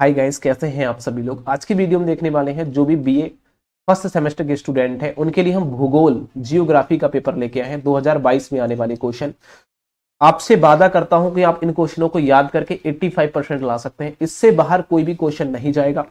Hi guys कैसे हैं आप सभी लोग आज की वीडियो में देखने वाले हैं जो भी बीए फर्स्ट सेमेस्टर के स्टूडेंट हैं उनके लिए हम भूगोल जियोग्राफी का पेपर लेके आए हैं 2022 में आने वाले क्वेश्चन आपसे वादा करता हूं कि आप इन क्वेश्चनों को याद करके 85 परसेंट ला सकते हैं इससे बाहर कोई भी क्वेश्चन नहीं जाएगा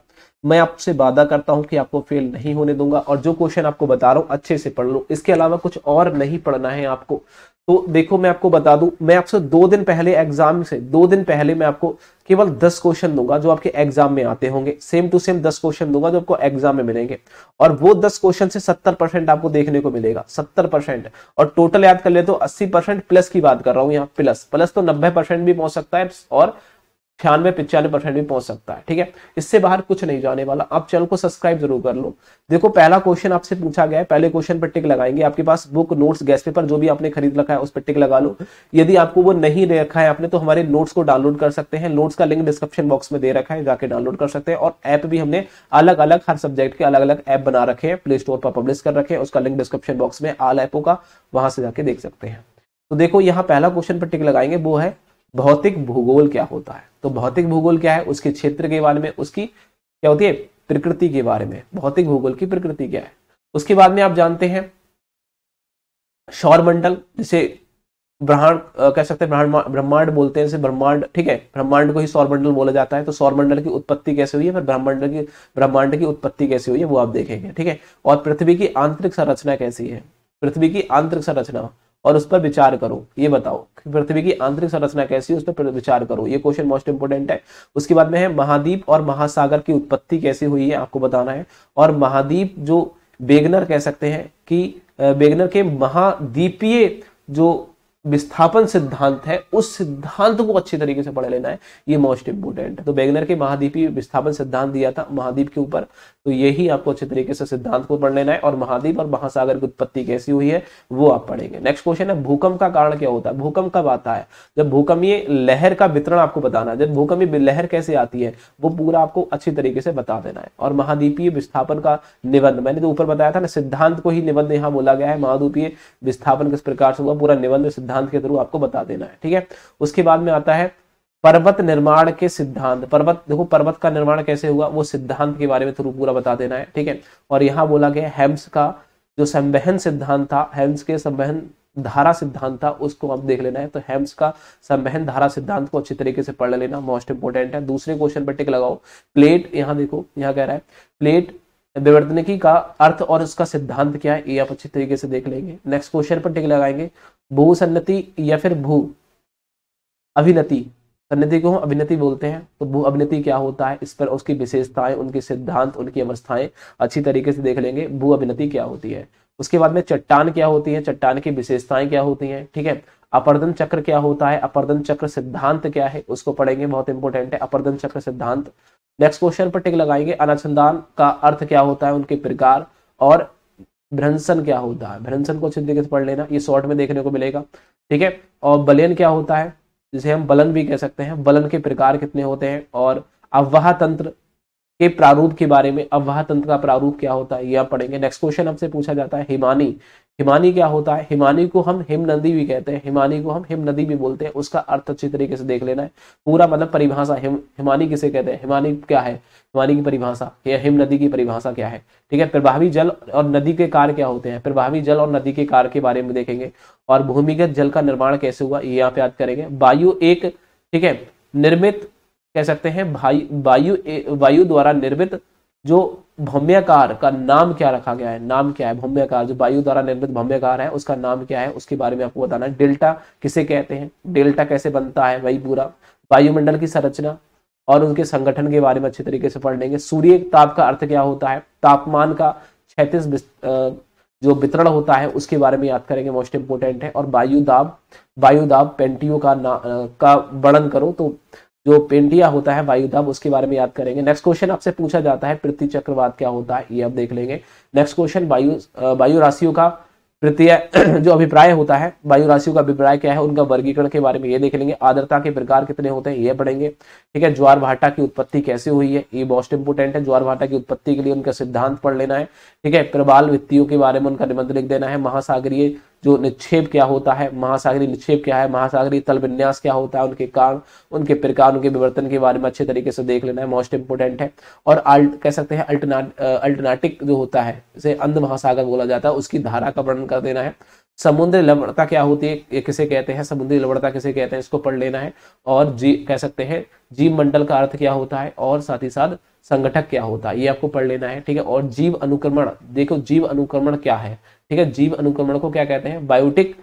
मैं आपसे वादा करता हूं कि आपको फेल नहीं होने दूंगा और जो क्वेश्चन आपको बता रहा हूं अच्छे से पढ़ लो इसके अलावा कुछ और नहीं पढ़ना है आपको तो देखो मैं आपको बता दूं मैं आपसे दो दिन पहले एग्जाम से दो दिन पहले मैं आपको केवल दस क्वेश्चन दूंगा जो आपके एग्जाम में आते होंगे सेम टू सेम दस क्वेश्चन दूंगा जो आपको एग्जाम में मिलेंगे और वो दस क्वेश्चन से सत्तर परसेंट आपको देखने को मिलेगा सत्तर परसेंट और टोटल याद कर ले तो अस्सी परसेंट प्लस की बात कर रहा हूँ यहाँ प्लस प्लस तो नब्बे परसेंट भी पहुंच सकता है और छियानवे पिचानवे परसेंट भी पहुंच सकता है ठीक है इससे बाहर कुछ नहीं जाने वाला आप चैनल को सब्सक्राइब जरूर कर लो देखो पहला क्वेश्चन आपसे पूछा गया है पहले क्वेश्चन पर टिक लगाएंगे आपके पास बुक नोट्स गैस पेपर जो भी आपने खरीद रखा है उस पर टिक लगा लो यदि आपको वो नहीं दे रखा है आपने तो हमारे नोट्स को डाउनलोड कर सकते हैं नोट्स का लिंक डिस्क्रिप्शन बॉक्स में दे रखा है जाके डाउनलोड कर सकते हैं और ऐप भी हमने अलग अलग हर सब्जेक्ट के अलग अलग ऐप बना रखे हैं प्ले स्टोर पर पब्लिश कर रखे हैं उसका लिंक डिस्क्रिप्शन बॉक्स में आल ऐपों का वहां से जाके देख सकते हैं तो देखो यहाँ पहला क्वेश्चन पर टिक लगाएंगे वो है भौतिक भूगोल क्या होता है तो भौतिक भूगोल क्या है उसके क्षेत्र के बारे में उसकी क्या होती है प्रकृति के बारे में भौतिक भूगोल की प्रकृति क्या है उसके बाद में आप जानते हैं मंडल जिसे ब्रह्मांड कह सकते हैं ब्रह्मांड बोलते हैं जैसे ब्रह्मांड ठीक है ब्रह्मांड को ही सौरमंडल बोला जाता है तो सौरमंडल की उत्पत्ति कैसे हुई है फिर ब्रह्मांड की ब्रह्मांड की उत्पत्ति कैसे हुई है वो आप देखेंगे ठीक है और पृथ्वी की आंतरिक संरचना कैसी है पृथ्वी की आंतरिक संरचना और उस पर विचार करो ये बताओ पृथ्वी की आंतरिक संरचना कैसी है उस पर विचार करो ये क्वेश्चन मोस्ट इंपोर्टेंट है उसके बाद में है महाद्वीप और महासागर की उत्पत्ति कैसी हुई है आपको बताना है और महाद्वीप जो बेगनर कह सकते हैं कि बेगनर के महाद्वीपीय जो विस्थापन सिद्धांत है उस सिद्धांत को अच्छी तरीके से पढ़ लेना है ये मोस्ट इंपोर्टेंट तो बेगनर के महाद्वीपीय विस्थापन सिद्धांत दिया था महाद्वीप के ऊपर तो यही आपको अच्छे तरीके से सिद्धांत को पढ़ लेना है और महाद्वीप और महासागर की उत्पत्ति कैसी हुई है वो आप पढ़ेंगे नेक्स्ट क्वेश्चन है भूकंप का कारण क्या होता है भूकंप कब आता है जब भूकंपीय लहर का वितरण आपको बताना है जब भूकंपीय लहर कैसे आती है वो पूरा आपको अच्छी तरीके से बता देना है और महाद्वीपीय विस्थापन का निबंध मैंने तो ऊपर बताया था ना सिद्धांत को ही निबंध यहाँ बोला गया है महाद्वीपीय विस्थापन किस प्रकार से हुआ पूरा निबंध सिद्धांत सिद्धांत के थ्रू आपको बता देना है ठीक है उसके बाद में आता है पर्वत निर्माण के सिद्धांत पर्वत देखो पर्वत का निर्माण कैसे हुआ वो सिद्धांत के बारे में थ्रू पूरा बता देना है ठीक है और यहाँ बोला गया हेम्स का जो संवहन सिद्धांत था हेम्स के संवहन धारा सिद्धांत था उसको अब देख लेना है तो हेम्स का संवहन धारा सिद्धांत को अच्छी तरीके से पढ़ लेना मोस्ट इंपोर्टेंट है दूसरे क्वेश्चन पर टिक लगाओ प्लेट यहाँ देखो यहाँ कह रहा है प्लेट विवर्तनिकी का अर्थ और इसका सिद्धांत क्या है ये आप अच्छी तरीके से देख लेंगे नेक्स्ट क्वेश्चन पर टिक लगाएंगे भू सन्नति या फिर भू अभिनति सन्नति को अभिनति बोलते हैं तो भू अभिनति क्या होता है इस पर उसकी विशेषताएं उनके सिद्धांत उनकी अवस्थाएं अच्छी तरीके से देख लेंगे भू अभिनति क्या होती है उसके बाद में चट्टान क्या होती है चट्टान की विशेषताएं क्या होती हैं ठीक है अपर्दन चक्र क्या होता है अपर्दन चक्र सिद्धांत क्या है उसको पढ़ेंगे बहुत इंपॉर्टेंट है अपर्दन चक्र सिद्धांत नेक्स्ट क्वेश्चन पर टिक लगाएंगे अनासंधान का अर्थ क्या होता है उनके प्रकार और भ्रंसन क्या होता है भ्रंसन को अच्छे तरीके से पढ़ लेना ये शॉर्ट में देखने को मिलेगा ठीक है और बलियन क्या होता है जिसे हम बलन भी कह सकते हैं बलन के प्रकार कितने होते हैं और अववाह तंत्र के प्रारूप के बारे में अववाह तंत्र का प्रारूप क्या होता है ये आप पढ़ेंगे नेक्स्ट क्वेश्चन आपसे पूछा जाता है हिमानी हिमानी क्या होता है हिमानी को हम हिम नदी भी कहते हैं हिमानी को हम हिम नदी भी बोलते हैं उसका अर्थ अच्छी तरीके से देख लेना है पूरा मतलब परिभाषा हिम हिमानी किसे कहते हैं हिमानी क्या है हिमानी की परिभाषा या हिम नदी की परिभाषा क्या है ठीक है प्रभावी जल और नदी के कार्य क्या होते हैं प्रभावी जल और नदी के कार्य के बारे में देखेंगे और भूमिगत जल का निर्माण कैसे हुआ ये आप याद करेंगे वायु एक ठीक है निर्मित कह सकते हैं वायु वायु द्वारा निर्मित जो भौम्यकार का नाम क्या रखा गया है नाम क्या है भौम्यकार जो वायु द्वारा निर्मित भौम्यकार है उसका नाम क्या है उसके बारे में आपको बताना है डेल्टा किसे कहते हैं डेल्टा कैसे बनता है वही पूरा वायुमंडल की संरचना और उनके संगठन के बारे में अच्छे तरीके से पढ़ लेंगे सूर्य ताप का अर्थ क्या होता है तापमान का छैतीस जो वितरण होता है उसके बारे में याद करेंगे मोस्ट इम्पोर्टेंट है और वायु दाब वायु दाब पेंटियो का ना का वर्णन करो तो जो पेंडिया होता है वायुदाब उसके बारे में याद करेंगे नेक्स्ट क्वेश्चन आपसे पूछा जाता है पृथ्वी चक्रवात क्या होता है ये आप देख लेंगे नेक्स्ट क्वेश्चन वायु वायु राशियों का तृतीय जो अभिप्राय होता है वायु राशियों का अभिप्राय क्या है उनका वर्गीकरण के बारे में ये देख लेंगे आदरता के प्रकार कितने होते हैं ये पढ़ेंगे ठीक है ज्वार भाटा की उत्पत्ति कैसे हुई है ये बहुत इंपोर्टेंट है ज्वार भाटा की उत्पत्ति के लिए उनका सिद्धांत पढ़ लेना है ठीक है प्रबाल वित्तियों के बारे में उनका निबंध लिख देना है महासागरीय जो निक्षेप क्या होता है महासागरी निक्षेप क्या है महासागरी तल विन्यास क्या होता है उनके कारण उनके प्रकार उनके विवर्तन के बारे में अच्छे तरीके से देख लेना है मोस्ट इंपोर्टेंट है और अल्ट कह सकते हैं अल्टरनाट अल्टरनाटिक जो होता है जिसे अंध महासागर बोला जाता है उसकी धारा का वर्णन कर देना है समुद्री लवणता क्या होती है ये किसे कहते हैं समुद्री लवणता किसे कहते हैं इसको पढ़ लेना है और जी कह सकते हैं जीव मंडल का अर्थ क्या होता है और साथ ही साथ संगठक क्या होता है ये आपको पढ़ लेना है ठीक है और जीव अनुक्रमण देखो जीव अनुक्रमण क्या है ठीक है जीव अनुक्रमण को क्या कहते हैं बायोटिक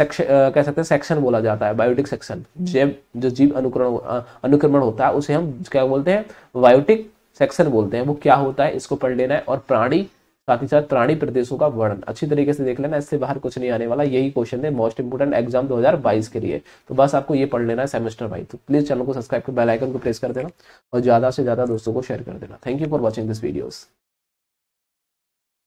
सेक्शन कह सकते हैं सेक्शन बोला जाता है बायोटिक सेक्शन हम्म। जैव जो जीव अनुक्रमण अनुक्रमण होता है उसे हम क्या बोलते हैं बायोटिक सेक्शन बोलते हैं वो क्या होता है इसको पढ़ लेना है और प्राणी साथ ही साथ प्राणी प्रदेशों का वर्णन अच्छी तरीके से देख लेना इससे बाहर कुछ नहीं आने वाला यही क्वेश्चन है मोस्ट इंपोर्टेंट एग्जाम 2022 के लिए तो बस आपको ये पढ़ लेना है सेमेस्टर वाइज तो प्लीज चैनल को सब्सक्राइब कर बेल आइकन को प्रेस कर देना और ज्यादा से ज्यादा दोस्तों को शेयर कर देना thank you for watching this videos